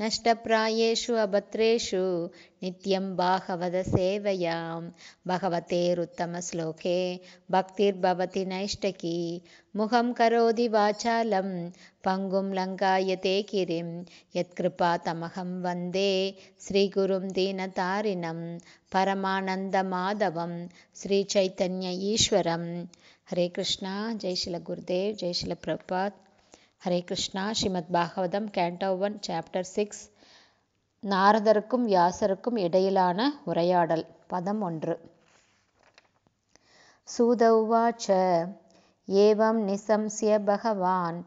नष्टप्रायेषु अभद्रेषु नित्यं भगवते भगवतेरुत्तमश्लोके भक्तिर्भवति नैष्टकी मुखं करोति वाचालं पङ्गुं लङ्कायते किरिं यत्कृपातमहं वन्दे श्रीगुरुं दीनतारिणं परमानन्दमाधवं ईश्वरं हरे कृष्णा जयशिलगुरुदेव् Hare Krishna Srimad Bhagavatam canto one chapter six நாரதருக்கும் வியாசருக்கும் இடையிலான உரையாடல் பதம் ஒன்று சூத ஏவம் நிசம்சிய பகவான்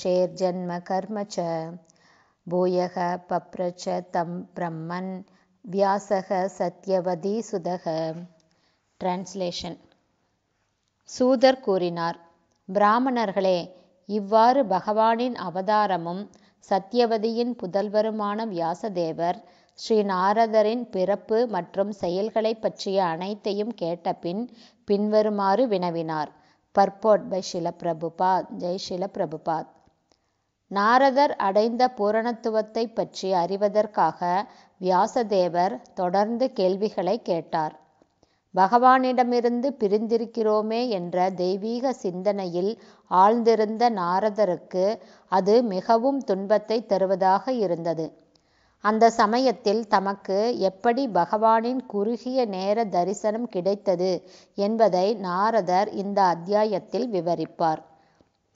ஷேர் ஜன்ம கர்ம ச பூயக பப்ரச்ச தம் பிரம்மன் வியாசக சத்யவதி சுதக டிரான்ஸ்லேஷன் சூதர் கூறினார் பிராமணர்களே இவ்வாறு பகவானின் அவதாரமும் சத்யவதியின் புதல்வருமான வியாசதேவர் ஸ்ரீ நாரதரின் பிறப்பு மற்றும் செயல்களைப் பற்றிய அனைத்தையும் கேட்டபின் பின்வருமாறு வினவினார் பர்போட் பை ஷில பிரபுபாத் ஜெய் ஷில பிரபுபாத் நாரதர் அடைந்த பூரணத்துவத்தை பற்றி அறிவதற்காக வியாசதேவர் தொடர்ந்து கேள்விகளை கேட்டார் பகவானிடமிருந்து பிரிந்திருக்கிறோமே என்ற தெய்வீக சிந்தனையில் ஆழ்ந்திருந்த நாரதருக்கு அது மிகவும் துன்பத்தை தருவதாக இருந்தது அந்த சமயத்தில் தமக்கு எப்படி பகவானின் குறுகிய நேர தரிசனம் கிடைத்தது என்பதை நாரதர் இந்த அத்தியாயத்தில் விவரிப்பார்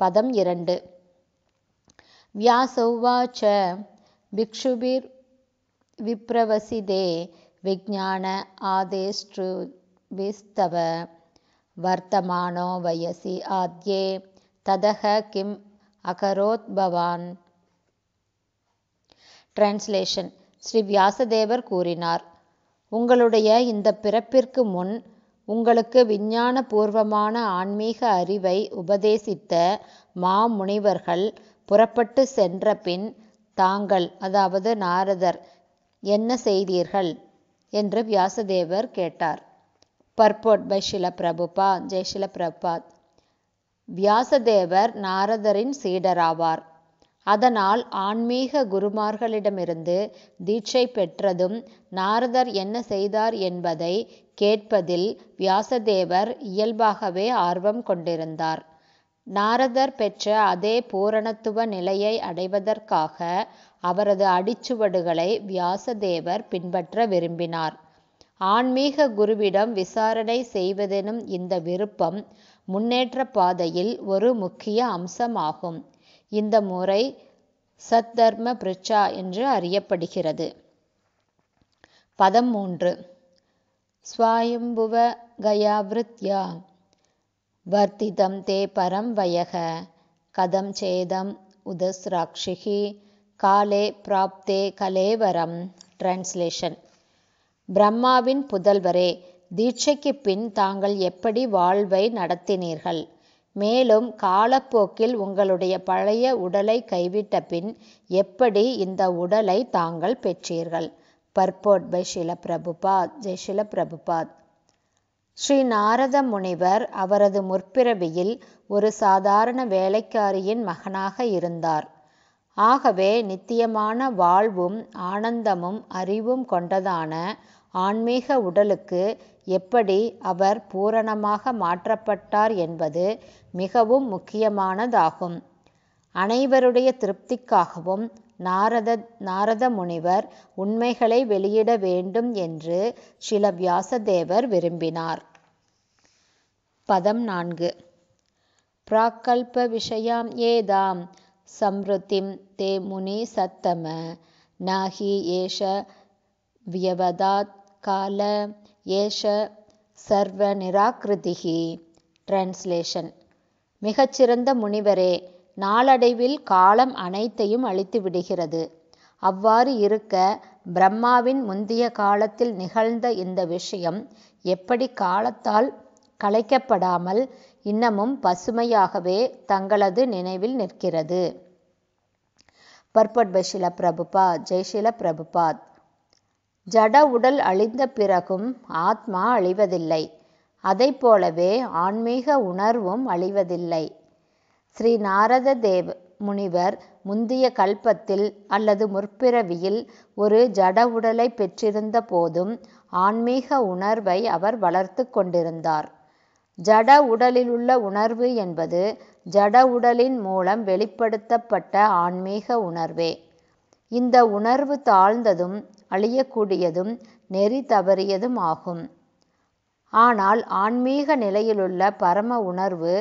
பதம் இரண்டு வியாசௌவாச்ச பிக்ஷுபிர் விப்ரவசிதே விஜான ஆதேஷ்டு விஸ்தவ வர்த்தமானோ வயசி ஆத்யே ததக கிம் அகரோத் பவான் டிரான்ஸ்லேஷன் ஸ்ரீ வியாசதேவர் கூறினார் உங்களுடைய இந்த பிறப்பிற்கு முன் உங்களுக்கு விஞ்ஞான பூர்வமான ஆன்மீக அறிவை உபதேசித்த மா முனிவர்கள் புறப்பட்டு சென்ற பின் தாங்கள் அதாவது நாரதர் என்ன செய்தீர்கள் என்று வியாசதேவர் கேட்டார் பர்போட் பை ஷில பிரபுபா ஜெய் ஷில பிரபாத் வியாசதேவர் நாரதரின் சீடராவார் அதனால் ஆன்மீக குருமார்களிடமிருந்து தீட்சை பெற்றதும் நாரதர் என்ன செய்தார் என்பதை கேட்பதில் வியாசதேவர் இயல்பாகவே ஆர்வம் கொண்டிருந்தார் நாரதர் பெற்ற அதே பூரணத்துவ நிலையை அடைவதற்காக அவரது அடிச்சுவடுகளை வியாசதேவர் பின்பற்ற விரும்பினார் ஆன்மீக குருவிடம் விசாரணை செய்வதெனும் இந்த விருப்பம் முன்னேற்ற பாதையில் ஒரு முக்கிய அம்சமாகும் இந்த முறை சத்தர்ம பிரிச்சா என்று அறியப்படுகிறது பதம் மூன்று ஸ்வாயம்புவ கயாவிருத்யா வர்த்திதம் தே பரம் வயக கதம் சேதம் உதஸ்ராட்சிகி காலே பிராப்தே கலேவரம் டிரான்ஸ்லேஷன் பிரம்மாவின் புதல்வரே தீட்சைக்குப் பின் தாங்கள் எப்படி வாழ்வை நடத்தினீர்கள் மேலும் காலப்போக்கில் உங்களுடைய பழைய உடலை கைவிட்ட பின் எப்படி இந்த உடலை தாங்கள் பெற்றீர்கள் பர்போட் பை ஷில பிரபுபாத் ஜெய் ஷில பிரபுபாத் ஸ்ரீ நாரத முனிவர் அவரது முற்பிறவியில் ஒரு சாதாரண வேலைக்காரியின் மகனாக இருந்தார் ஆகவே நித்தியமான வாழ்வும் ஆனந்தமும் அறிவும் கொண்டதான ஆன்மீக உடலுக்கு எப்படி அவர் பூரணமாக மாற்றப்பட்டார் என்பது மிகவும் முக்கியமானதாகும். அனைவருடைய திருப்திக்காகவும் நாரத நாரத முனிவர் உண்மைகளை வெளியிட வேண்டும் என்று சில வியாசதேவர் விரும்பினார். பதம் நான்கு: பிராகல்ப விஷயம் ஏதாம் சம்ருத்திம் தே முனி சத்தம நாகி ஏஷ வியவதாத் கால ஏஷ சர்வ நிராகிருதிகி டிரான்ஸ்லேஷன் மிகச்சிறந்த முனிவரே நாளடைவில் காலம் அனைத்தையும் அழித்து விடுகிறது அவ்வாறு இருக்க பிரம்மாவின் முந்திய காலத்தில் நிகழ்ந்த இந்த விஷயம் எப்படி காலத்தால் கலைக்கப்படாமல் இன்னமும் பசுமையாகவே தங்களது நினைவில் நிற்கிறது பர்பட் பிரபுபா ஜெய்ஷில பிரபுபாத் ஜட உடல் அழிந்த பிறகும் ஆத்மா அழிவதில்லை அதை போலவே ஆன்மீக உணர்வும் அழிவதில்லை ஸ்ரீ நாரத தேவ் முனிவர் முந்திய கல்பத்தில் அல்லது முற்பிறவியில் ஒரு ஜட உடலை பெற்றிருந்த போதும் ஆன்மீக உணர்வை அவர் வளர்த்து கொண்டிருந்தார் ஜட உடலிலுள்ள உணர்வு என்பது ஜட உடலின் மூலம் வெளிப்படுத்தப்பட்ட ஆன்மீக உணர்வே. இந்த உணர்வு தாழ்ந்ததும் அழியக்கூடியதும் நெறி தவறியதும் ஆகும். ஆனால் ஆன்மீக நிலையிலுள்ள பரம உணர்வு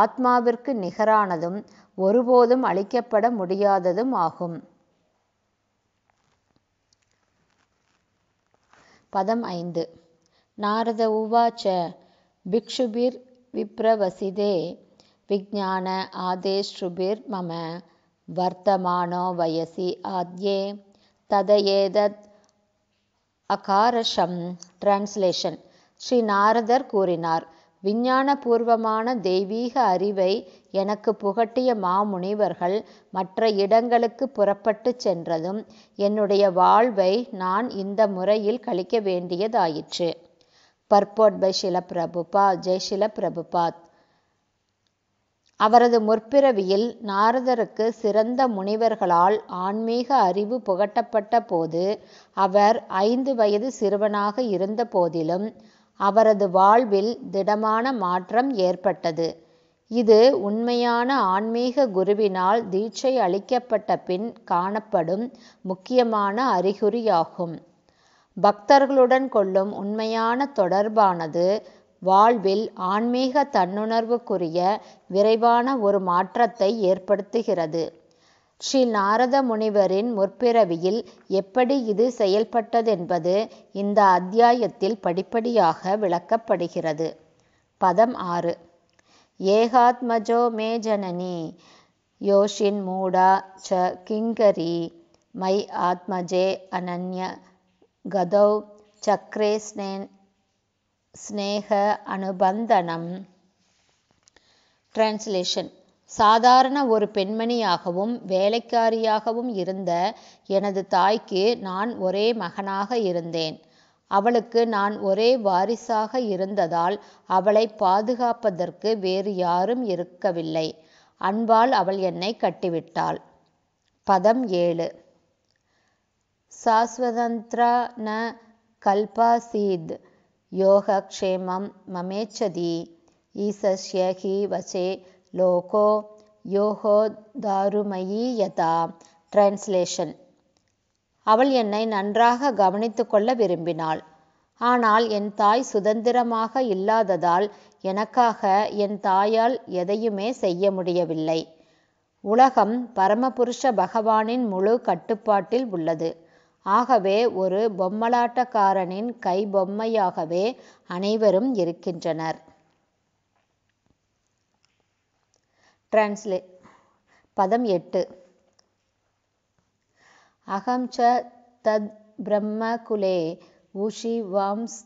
ஆத்மாவிற்கு நிகரானதும் ஒருபோதும் அளிக்கப்பட முடியாததும் ஆகும். பதம் ஐந்து. நாரத உவாச்ச பிக்ஷுபிர் भिक्षुभिर् विप्रवसिदे विज्ञान மம வர்த்தமானோ வயசி ஆத்யே ததையேதத் அகாரஷம் டிரான்ஸ்லேஷன் ஸ்ரீ நாரதர் கூறினார் விஞ்ஞானபூர்வமான தெய்வீக அறிவை எனக்கு புகட்டிய மாமுனிவர்கள் மற்ற இடங்களுக்கு புறப்பட்டு சென்றதும் என்னுடைய வாழ்வை நான் இந்த முறையில் கழிக்க வேண்டியதாயிற்று பர்போட் பை ஷில பிரபுபா ஜெய் ஷில பிரபுபாத் அவரது முற்பிறவியில் நாரதருக்கு சிறந்த முனிவர்களால் ஆன்மீக அறிவு புகட்டப்பட்ட போது அவர் ஐந்து வயது சிறுவனாக இருந்த போதிலும் அவரது வாழ்வில் திடமான மாற்றம் ஏற்பட்டது இது உண்மையான ஆன்மீக குருவினால் தீட்சை அளிக்கப்பட்ட பின் காணப்படும் முக்கியமான அறிகுறியாகும் பக்தர்களுடன் கொள்ளும் உண்மையான தொடர்பானது வாழ்வில் ஆன்மீக தன்னுணர்வுக்குரிய விரைவான ஒரு மாற்றத்தை ஏற்படுத்துகிறது ஸ்ரீ நாரத முனிவரின் முற்பிறவியில் எப்படி இது செயல்பட்டதென்பது இந்த அத்தியாயத்தில் படிப்படியாக விளக்கப்படுகிறது பதம் ஆறு ஏகாத்மஜோ மே ஜனனி யோஷின் மூடா ச கிங்கரி மை ஆத்மஜே அனன்ய கதௌ சக்ரே ஸ்னே ஸ்னேக அனுபந்தனம் டிரான்ஸ்லேஷன் சாதாரண ஒரு பெண்மணியாகவும் வேலைக்காரியாகவும் இருந்த எனது தாய்க்கு நான் ஒரே மகனாக இருந்தேன் அவளுக்கு நான் ஒரே வாரிசாக இருந்ததால் அவளை பாதுகாப்பதற்கு வேறு யாரும் இருக்கவில்லை அன்பால் அவள் என்னை கட்டிவிட்டாள் பதம் ஏழு சாஸ்வதந்த்ரா ந கல்பாசீத் யோகக்ஷேமம் மமேச்சதி ஈசஸ்ய ஹி வசே லோகோ யோகோ தாருமயீயதா டிரான்ஸ்லேஷன் அவள் என்னை நன்றாக கவனித்து கொள்ள விரும்பினாள் ஆனால் என் தாய் சுதந்திரமாக இல்லாததால் எனக்காக என் தாயால் எதையுமே செய்ய முடியவில்லை உலகம் பரமபுருஷ பகவானின் முழு கட்டுப்பாட்டில் உள்ளது ஆகவே ஒரு பொம்மலாட்டக்காரனின் கைபொம்மையாகவே அனைவரும் இருக்கின்றனர். டிரான்ஸ்லே பதம் எட்டு. அகம் ச தத் பிரம்ம குலே வாம்ஸ்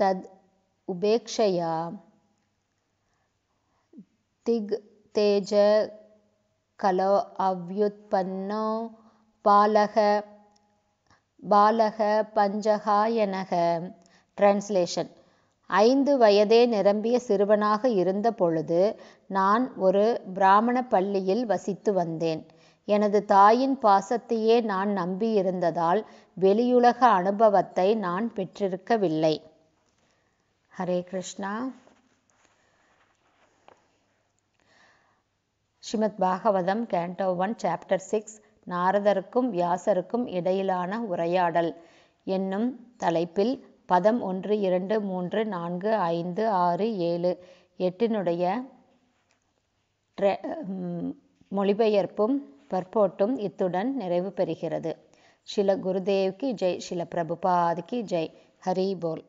தத் உபேக்ஷயா திக் தேஜ கலோ அவ்யுத்பன்னோ பாலக பாலக பஞ்சகாயனக டிரான்ஸ்லேஷன் ஐந்து வயதே நிரம்பிய சிறுவனாக இருந்த பொழுது நான் ஒரு பிராமண பள்ளியில் வசித்து வந்தேன் எனது தாயின் பாசத்தையே நான் நம்பியிருந்ததால் வெளியுலக அனுபவத்தை நான் பெற்றிருக்கவில்லை Hare Krishna Srimad Bhagavatam canto one chapter six நாரதருக்கும் வியாசருக்கும் இடையிலான உரையாடல் என்னும் தலைப்பில் பதம் ஒன்று இரண்டு மூன்று நான்கு ஐந்து ஆறு ஏழு எட்டினுடைய மொழிபெயர்ப்பும் பற்போட்டும் இத்துடன் நிறைவு பெறுகிறது ஷில குருதேவ்கி ஜெய் ஷில பிரபுபாதிக்கு ஜெய் ஹரி போல்